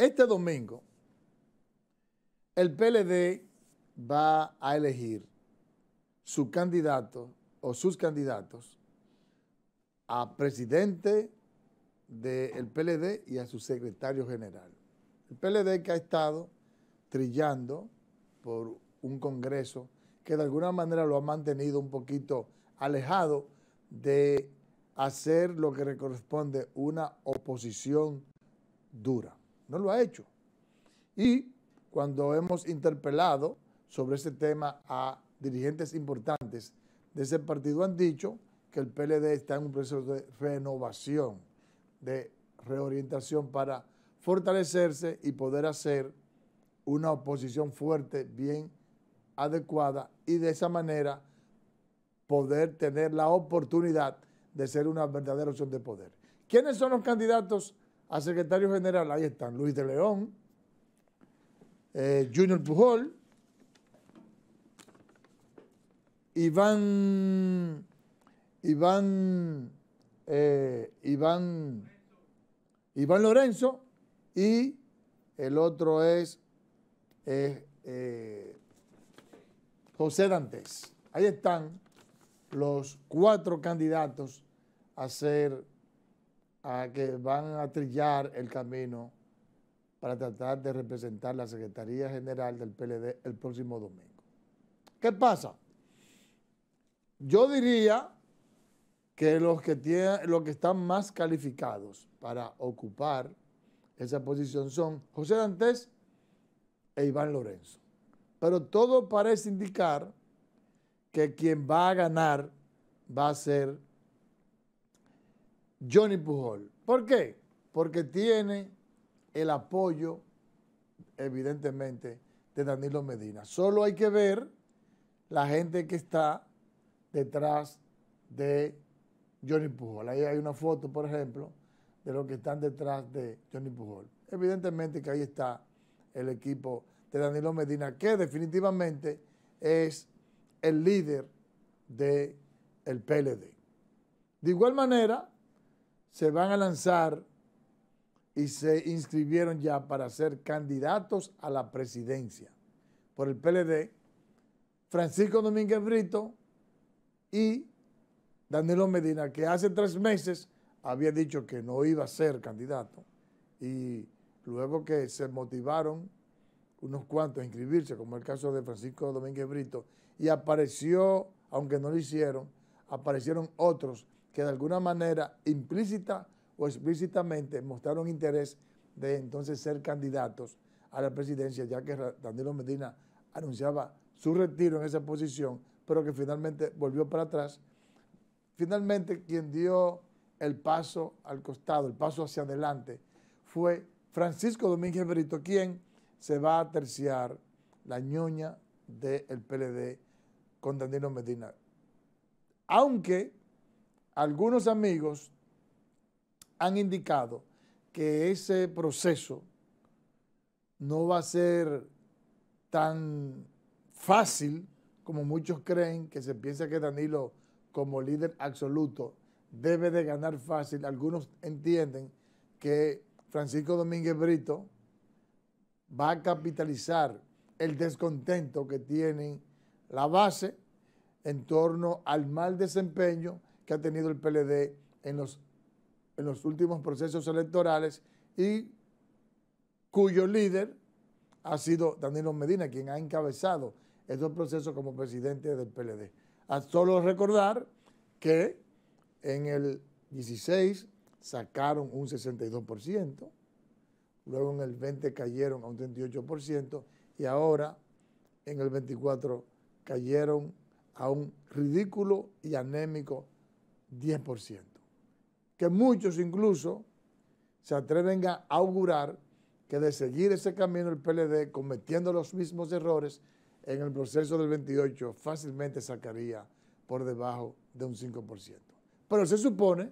Este domingo, el PLD va a elegir su candidato o sus candidatos a presidente del PLD y a su secretario general. El PLD que ha estado trillando por un Congreso que de alguna manera lo ha mantenido un poquito alejado de hacer lo que le corresponde una oposición dura. No lo ha hecho. Y cuando hemos interpelado sobre ese tema a dirigentes importantes de ese partido, han dicho que el PLD está en un proceso de renovación, de reorientación para fortalecerse y poder hacer una oposición fuerte, bien adecuada y de esa manera poder tener la oportunidad de ser una verdadera opción de poder. ¿Quiénes son los candidatos a secretario general, ahí están Luis de León, eh, Junior Pujol, Iván, Iván, eh, Iván, Iván Lorenzo y el otro es eh, José Dantes. Ahí están los cuatro candidatos a ser que van a trillar el camino para tratar de representar la Secretaría General del PLD el próximo domingo. ¿Qué pasa? Yo diría que los que, tienen, los que están más calificados para ocupar esa posición son José Dantes e Iván Lorenzo. Pero todo parece indicar que quien va a ganar va a ser Johnny Pujol. ¿Por qué? Porque tiene el apoyo, evidentemente, de Danilo Medina. Solo hay que ver la gente que está detrás de Johnny Pujol. Ahí hay una foto, por ejemplo, de los que están detrás de Johnny Pujol. Evidentemente que ahí está el equipo de Danilo Medina, que definitivamente es el líder del el PLD. De igual manera, se van a lanzar y se inscribieron ya para ser candidatos a la presidencia por el PLD, Francisco Domínguez Brito y Danilo Medina, que hace tres meses había dicho que no iba a ser candidato y luego que se motivaron unos cuantos a inscribirse, como el caso de Francisco Domínguez Brito, y apareció, aunque no lo hicieron, aparecieron otros que de alguna manera implícita o explícitamente mostraron interés de entonces ser candidatos a la presidencia, ya que Danilo Medina anunciaba su retiro en esa posición, pero que finalmente volvió para atrás. Finalmente quien dio el paso al costado, el paso hacia adelante, fue Francisco Domínguez Brito, quien se va a terciar la ñoña del PLD con Danilo Medina. Aunque algunos amigos han indicado que ese proceso no va a ser tan fácil como muchos creen, que se piensa que Danilo como líder absoluto debe de ganar fácil. Algunos entienden que Francisco Domínguez Brito va a capitalizar el descontento que tienen la base en torno al mal desempeño que ha tenido el PLD en los, en los últimos procesos electorales y cuyo líder ha sido Danilo Medina, quien ha encabezado estos procesos como presidente del PLD. A solo recordar que en el 16 sacaron un 62%, luego en el 20 cayeron a un 38% y ahora en el 24 cayeron a un ridículo y anémico 10%. Que muchos incluso se atreven a augurar que de seguir ese camino el PLD cometiendo los mismos errores en el proceso del 28 fácilmente sacaría por debajo de un 5%. Pero se supone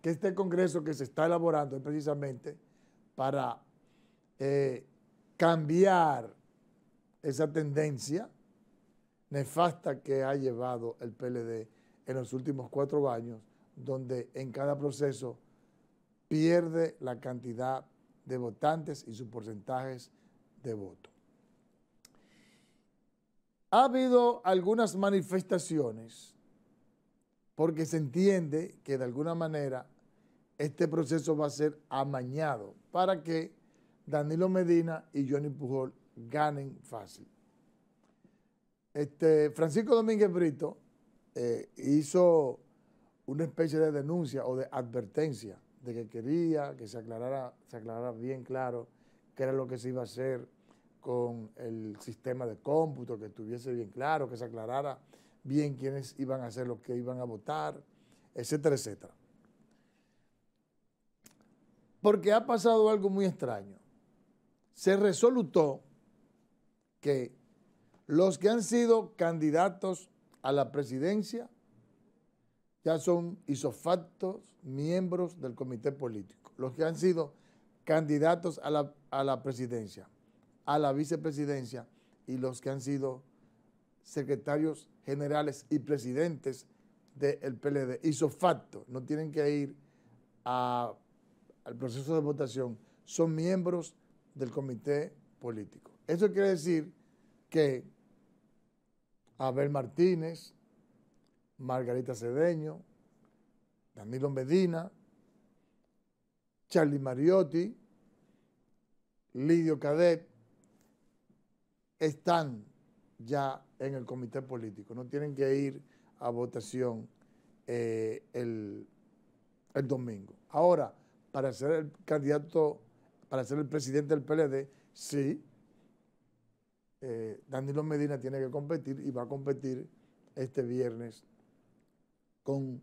que este Congreso que se está elaborando es precisamente para eh, cambiar esa tendencia nefasta que ha llevado el PLD en los últimos cuatro años, donde en cada proceso pierde la cantidad de votantes y sus porcentajes de voto. Ha habido algunas manifestaciones porque se entiende que de alguna manera este proceso va a ser amañado para que Danilo Medina y Johnny Pujol ganen fácil. Este, Francisco Domínguez Brito eh, hizo una especie de denuncia o de advertencia de que quería que se aclarara, se aclarara bien claro qué era lo que se iba a hacer con el sistema de cómputo, que estuviese bien claro, que se aclarara bien quiénes iban a hacer lo que iban a votar, etcétera, etcétera. Porque ha pasado algo muy extraño. Se resolutó que los que han sido candidatos a la presidencia ya son isofactos miembros del comité político, los que han sido candidatos a la, presidencia, a la vicepresidencia y los que han sido secretarios generales y presidentes del PLD. Isofacto, no tienen que ir al proceso de votación, son miembros del comité político. Eso quiere decir que Abel Martínez, Margarita Cedeño, Danilo Medina, Charlie Mariotti, Lidio Cadet, están ya en el comité político. No tienen que ir a votación eh, el domingo. Ahora, para ser el candidato, para ser el presidente del PLD, sí, eh, Danilo Medina tiene que competir y va a competir este viernes con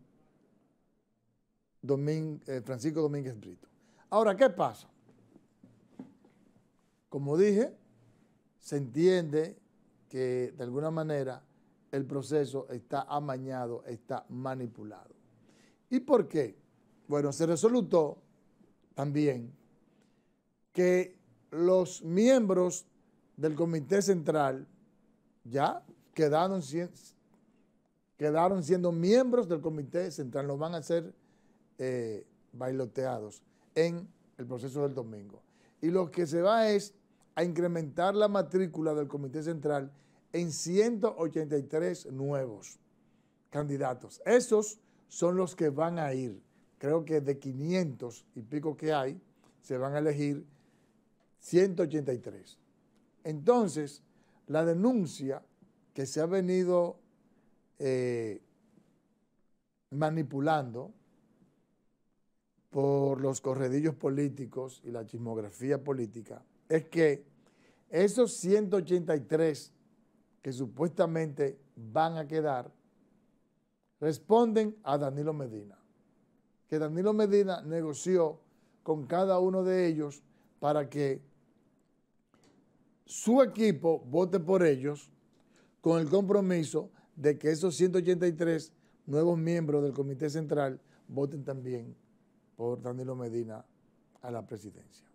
eh, Francisco Domínguez Brito. Ahora, ¿qué pasa? Como dije, se entiende que de alguna manera el proceso está amañado, está manipulado. ¿Y por qué? Bueno, se resolutó también que los miembros del Comité Central ya quedaron, quedaron siendo miembros del Comité Central, no van a ser eh, bailoteados en el proceso del domingo. Y lo que se va es a incrementar la matrícula del Comité Central en 183 nuevos candidatos. Esos son los que van a ir. Creo que de 500 y pico que hay, se van a elegir 183. Entonces, la denuncia que se ha venido eh, manipulando por los corredillos políticos y la chismografía política es que esos 183 que supuestamente van a quedar responden a Danilo Medina, que Danilo Medina negoció con cada uno de ellos para que su equipo vote por ellos con el compromiso de que esos 183 nuevos miembros del Comité Central voten también por Danilo Medina a la presidencia.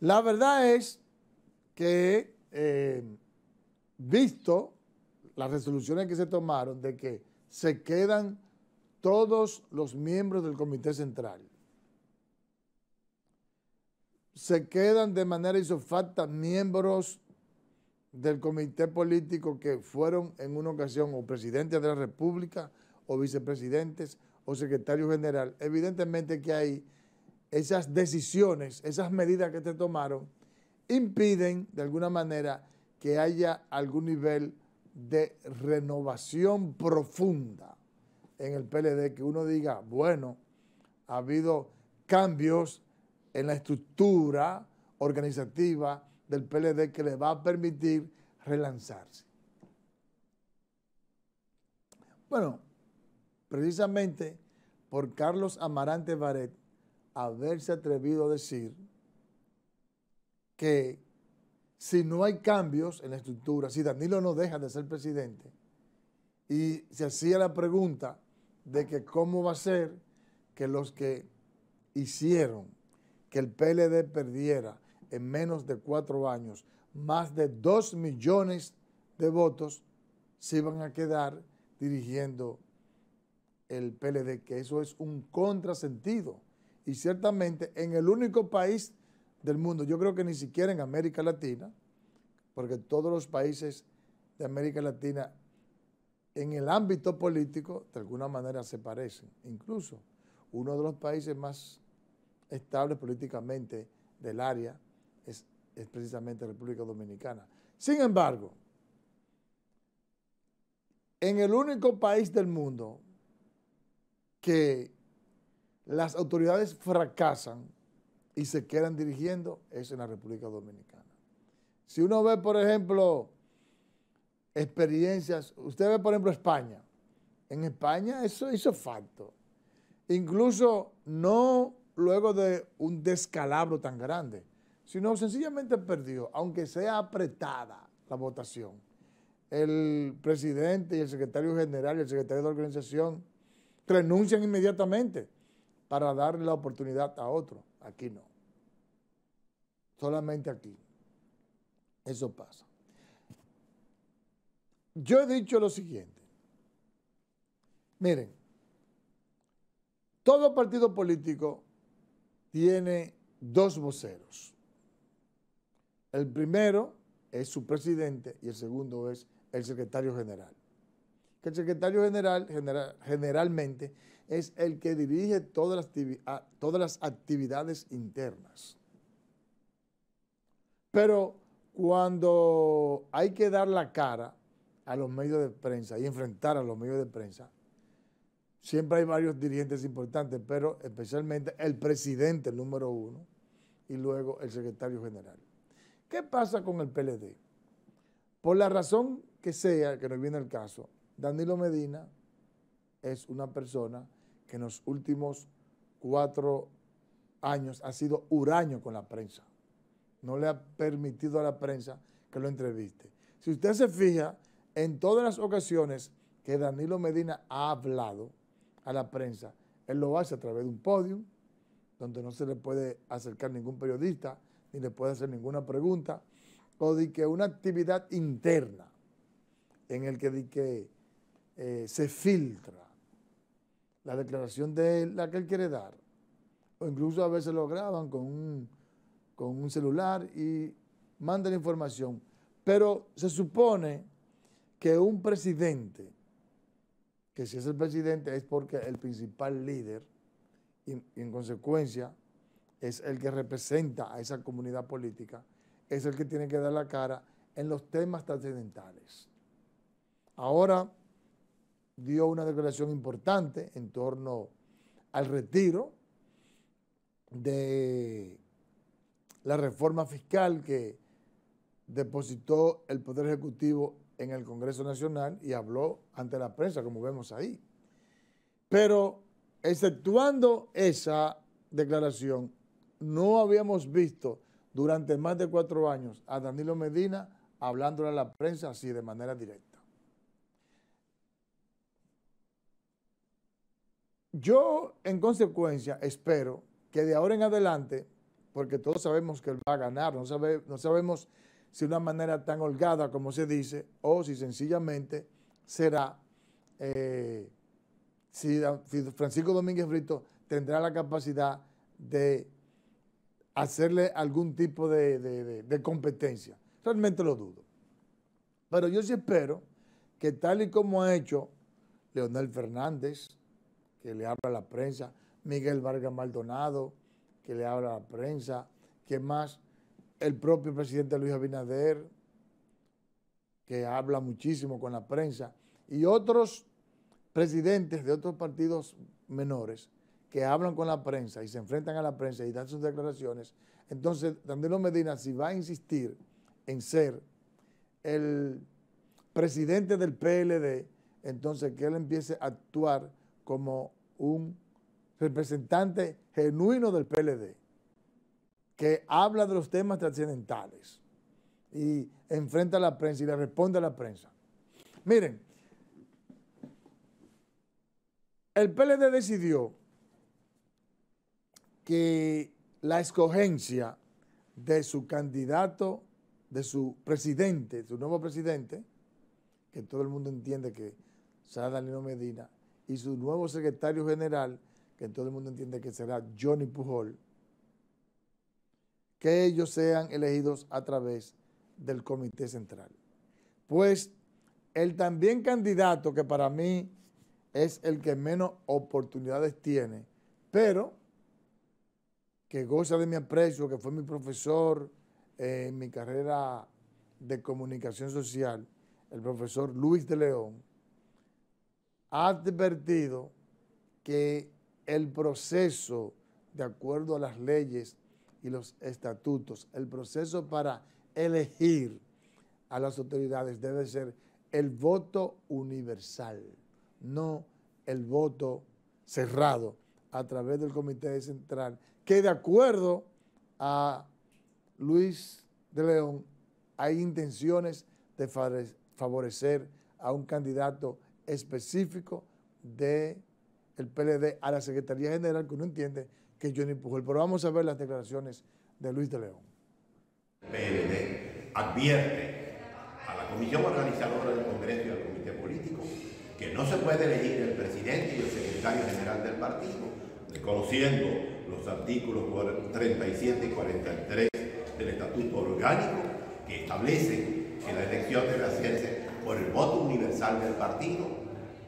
La verdad es que, eh, visto las resoluciones que se tomaron de que se quedan todos los miembros del Comité Central, se quedan de manera isofacta miembros del comité político que fueron en una ocasión o presidentes de la República o vicepresidentes o secretario general. Evidentemente que hay esas decisiones, esas medidas que se tomaron, impiden de alguna manera que haya algún nivel de renovación profunda en el PLD, que uno diga, bueno, ha habido cambios en la estructura organizativa del PLD que le va a permitir relanzarse. Bueno, precisamente por Carlos Amarante Baret haberse atrevido a decir que si no hay cambios en la estructura, si Danilo no deja de ser presidente, y se hacía la pregunta de que cómo va a ser que los que hicieron que el PLD perdiera en menos de cuatro años más de dos millones de votos, se iban a quedar dirigiendo el PLD, que eso es un contrasentido. Y ciertamente en el único país del mundo, yo creo que ni siquiera en América Latina, porque todos los países de América Latina en el ámbito político de alguna manera se parecen. Incluso uno de los países más estable políticamente del área es, es precisamente República Dominicana. Sin embargo, en el único país del mundo que las autoridades fracasan y se quedan dirigiendo es en la República Dominicana. Si uno ve, por ejemplo, experiencias, usted ve, por ejemplo, España. En España eso hizo facto. Incluso no luego de un descalabro tan grande, sino sencillamente perdió, aunque sea apretada la votación. El presidente y el secretario general y el secretario de organización renuncian inmediatamente para darle la oportunidad a otro. Aquí no. Solamente aquí. Eso pasa. Yo he dicho lo siguiente. Miren, todo partido político tiene dos voceros. El primero es su presidente y el segundo es el secretario general. el secretario general, generalmente es el que dirige todas las, todas las actividades internas. Pero cuando hay que dar la cara a los medios de prensa y enfrentar a los medios de prensa, siempre hay varios dirigentes importantes, pero especialmente el presidente, el número uno, y luego el secretario general. ¿Qué pasa con el PLD? Por la razón que sea, que nos viene el caso, Danilo Medina es una persona que en los últimos cuatro años ha sido huraño con la prensa. No le ha permitido a la prensa que lo entreviste. Si usted se fija, en todas las ocasiones que Danilo Medina ha hablado, a la prensa. Él lo hace a través de un podio donde no se le puede acercar ningún periodista, ni le puede hacer ninguna pregunta, o de que una actividad interna en el que, eh, se filtra la declaración de la que él quiere dar, o incluso a veces lo graban con un, con un celular y mandan información. Pero se supone que un presidente que si es el presidente es porque el principal líder y, en consecuencia es el que representa a esa comunidad política, es el que tiene que dar la cara en los temas trascendentales. Ahora dio una declaración importante en torno al retiro de la reforma fiscal que depositó el Poder Ejecutivo en el Congreso Nacional y habló ante la prensa, como vemos ahí. Pero exceptuando esa declaración, no habíamos visto durante más de cuatro años a Danilo Medina hablándole a la prensa así de manera directa. Yo, en consecuencia, espero que de ahora en adelante, porque todos sabemos que él va a ganar, no, no sabemos si de una manera tan holgada como se dice, o si sencillamente será, eh, si Francisco Domínguez Brito tendrá la capacidad de hacerle algún tipo de, competencia. Realmente lo dudo. Pero yo sí espero que tal y como ha hecho Leonel Fernández, que le habla a la prensa, Miguel Vargas Maldonado, que le habla a la prensa, que más el propio presidente Luis Abinader, que habla muchísimo con la prensa, y otros presidentes de otros partidos menores que hablan con la prensa y se enfrentan a la prensa y dan sus declaraciones, entonces Danilo Medina, si va a insistir en ser el presidente del PLD, entonces que él empiece a actuar como un representante genuino del PLD que habla de los temas trascendentales y enfrenta a la prensa y le responde a la prensa. Miren, el PLD decidió que la escogencia de su candidato, de su presidente, su nuevo presidente, que todo el mundo entiende que será Danilo Medina, y su nuevo secretario general, que todo el mundo entiende que será Johnny Pujol, que ellos sean elegidos a través del Comité Central. Pues el también candidato que para mí es el que menos oportunidades tiene, pero que goza de mi aprecio, que fue mi profesor en mi carrera de comunicación social, el profesor Luis de León, ha advertido que el proceso, de acuerdo a las leyes y los estatutos. El proceso para elegir a las autoridades debe ser el voto universal, no el voto cerrado a través del Comité Central, que de acuerdo a Luis de León hay intenciones de favorecer a un candidato específico del PLD a la Secretaría General, que uno entiende que Pero vamos a ver las declaraciones de Luis de León. PLD advierte a la comisión organizadora del Congreso y al Comité Político que no se puede elegir el presidente y el secretario general del partido, reconociendo los artículos 37 y 43 del Estatuto Orgánico que establecen que la elección debe hacerse por el voto universal del partido,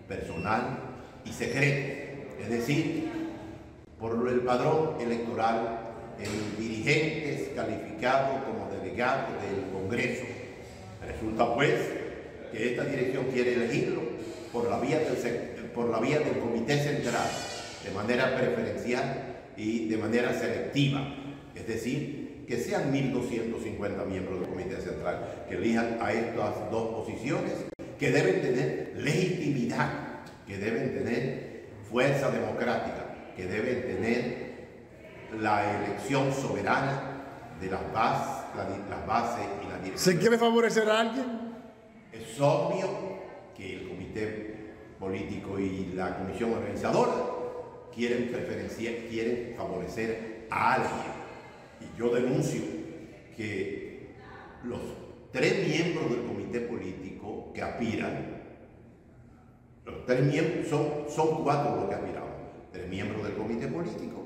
personal y secreto. Es decir, por el padrón electoral en dirigentes calificado como delegado del Congreso. Resulta pues que esta dirección quiere elegirlo por la vía del, por la vía del Comité Central, de manera preferencial y de manera selectiva, es decir, que sean 1.250 miembros del Comité Central que elijan a estas dos posiciones que deben tener legitimidad, que deben tener fuerza democrática que deben tener la elección soberana de las bases, y la dirección. ¿Se quiere favorecer a alguien? Es obvio que el comité político y la comisión organizadora quieren, quieren favorecer a alguien. Y yo denuncio que los tres miembros del comité político que aspiran, los tres miembros, son, son cuatro los que aspiran miembro del comité político,